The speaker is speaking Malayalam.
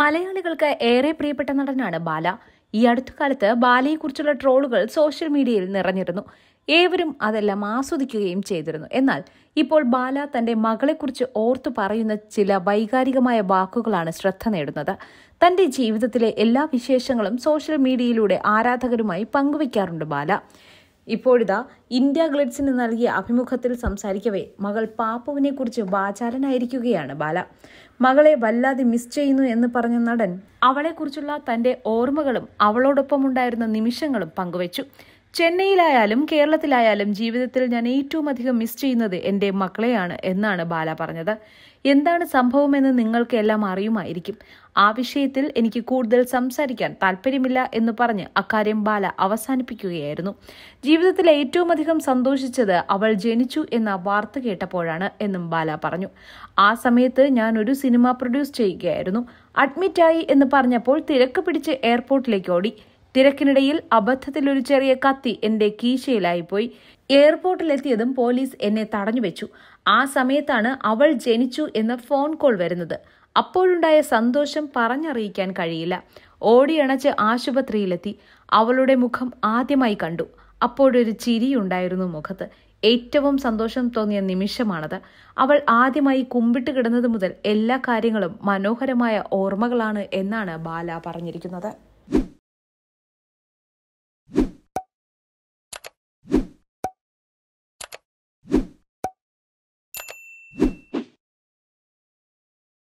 മലയാളികൾക്ക് ഏറെ പ്രിയപ്പെട്ട നടനാണ് ബാല ഈ അടുത്ത കാലത്ത് ബാലയെക്കുറിച്ചുള്ള ട്രോളുകൾ സോഷ്യൽ മീഡിയയിൽ നിറഞ്ഞിരുന്നു ഏവരും അതെല്ലാം ആസ്വദിക്കുകയും ചെയ്തിരുന്നു എന്നാൽ ഇപ്പോൾ ബാല തന്റെ മകളെക്കുറിച്ച് ഓർത്തു പറയുന്ന ചില വൈകാരികമായ വാക്കുകളാണ് ശ്രദ്ധ നേടുന്നത് തന്റെ ജീവിതത്തിലെ എല്ലാ വിശേഷങ്ങളും സോഷ്യൽ മീഡിയയിലൂടെ ആരാധകരുമായി പങ്കുവയ്ക്കാറുണ്ട് ബാല ഇപ്പോഴിതാ ഇന്ത്യ ഗ്ലിഡ്സിന് നൽകിയ അഭിമുഖത്തിൽ സംസാരിക്കവേ മകൾ കുറിച്ച് വാചാലനായിരിക്കുകയാണ് ബാല മകളെ വല്ലാതെ മിസ് ചെയ്യുന്നു എന്ന് പറഞ്ഞ നടൻ അവളെക്കുറിച്ചുള്ള തന്റെ ഓർമ്മകളും അവളോടൊപ്പമുണ്ടായിരുന്ന നിമിഷങ്ങളും പങ്കുവച്ചു ചെന്നൈയിലായാലും കേരളത്തിലായാലും ജീവിതത്തിൽ ഞാൻ ഏറ്റവും അധികം മിസ് ചെയ്യുന്നത് എൻ്റെ മക്കളെയാണ് എന്നാണ് ബാല പറഞ്ഞത് എന്താണ് സംഭവമെന്ന് എല്ലാം അറിയുമായിരിക്കും ആ വിഷയത്തിൽ എനിക്ക് കൂടുതൽ സംസാരിക്കാൻ താല്പര്യമില്ല എന്ന് പറഞ്ഞ് അക്കാര്യം ബാല അവസാനിപ്പിക്കുകയായിരുന്നു ജീവിതത്തിൽ ഏറ്റവും അധികം സന്തോഷിച്ചത് അവൾ ജനിച്ചു എന്ന വാർത്ത കേട്ടപ്പോഴാണ് എന്നും ബാല പറഞ്ഞു ആ സമയത്ത് ഞാൻ ഒരു സിനിമ പ്രൊഡ്യൂസ് ചെയ്യുകയായിരുന്നു അഡ്മിറ്റായി എന്ന് പറഞ്ഞപ്പോൾ തിരക്ക് പിടിച്ച് എയർപോർട്ടിലേക്ക് ഓടി തിരക്കിനിടയിൽ അബദ്ധത്തിൽ ഒരു ചെറിയ കത്തി എന്റെ കീശയിലായിപ്പോയി എയർപോർട്ടിലെത്തിയതും പോലീസ് എന്നെ തടഞ്ഞുവെച്ചു ആ സമയത്താണ് അവൾ ജനിച്ചു എന്ന ഫോൺ കോൾ വരുന്നത് അപ്പോഴുണ്ടായ സന്തോഷം പറഞ്ഞറിയിക്കാൻ കഴിയില്ല ഓടിയണച്ച് ആശുപത്രിയിലെത്തി അവളുടെ മുഖം ആദ്യമായി കണ്ടു അപ്പോഴൊരു ചിരിയുണ്ടായിരുന്നു മുഖത്ത് ഏറ്റവും സന്തോഷം തോന്നിയ നിമിഷമാണത് അവൾ ആദ്യമായി കുമ്പിട്ട് കിടന്നത് മുതൽ എല്ലാ കാര്യങ്ങളും മനോഹരമായ ഓർമ്മകളാണ് എന്നാണ് ബാല പറഞ്ഞിരിക്കുന്നത്